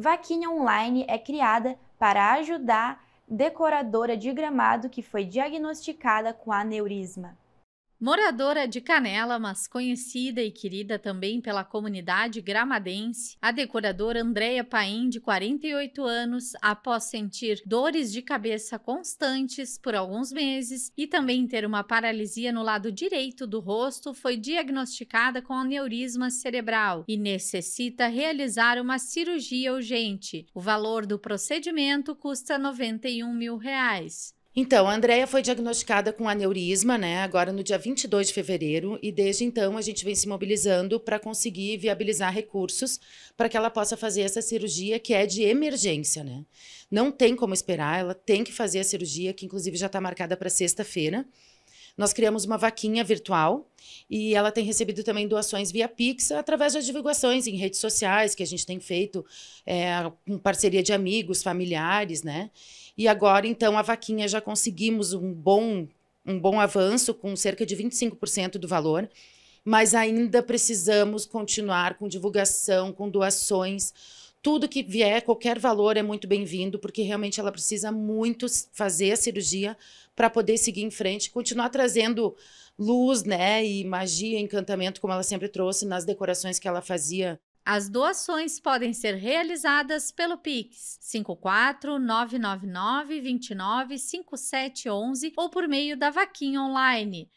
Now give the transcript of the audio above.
Vaquinha Online é criada para ajudar decoradora de gramado que foi diagnosticada com aneurisma. Moradora de Canela, mas conhecida e querida também pela comunidade gramadense, a decoradora Andréia Paim, de 48 anos, após sentir dores de cabeça constantes por alguns meses e também ter uma paralisia no lado direito do rosto, foi diagnosticada com aneurisma cerebral e necessita realizar uma cirurgia urgente. O valor do procedimento custa 91 mil reais. Então, a Andrea foi diagnosticada com aneurisma, né, agora no dia 22 de fevereiro, e desde então a gente vem se mobilizando para conseguir viabilizar recursos para que ela possa fazer essa cirurgia que é de emergência, né? Não tem como esperar, ela tem que fazer a cirurgia, que inclusive já está marcada para sexta-feira. Nós criamos uma vaquinha virtual e ela tem recebido também doações via Pix através das divulgações em redes sociais que a gente tem feito é, com parceria de amigos, familiares, né? E agora, então, a vaquinha já conseguimos um bom, um bom avanço com cerca de 25% do valor, mas ainda precisamos continuar com divulgação, com doações, tudo que vier, qualquer valor é muito bem-vindo, porque realmente ela precisa muito fazer a cirurgia para poder seguir em frente, continuar trazendo luz, né, e magia, encantamento como ela sempre trouxe nas decorações que ela fazia. As doações podem ser realizadas pelo Pix 54999295711 ou por meio da vaquinha online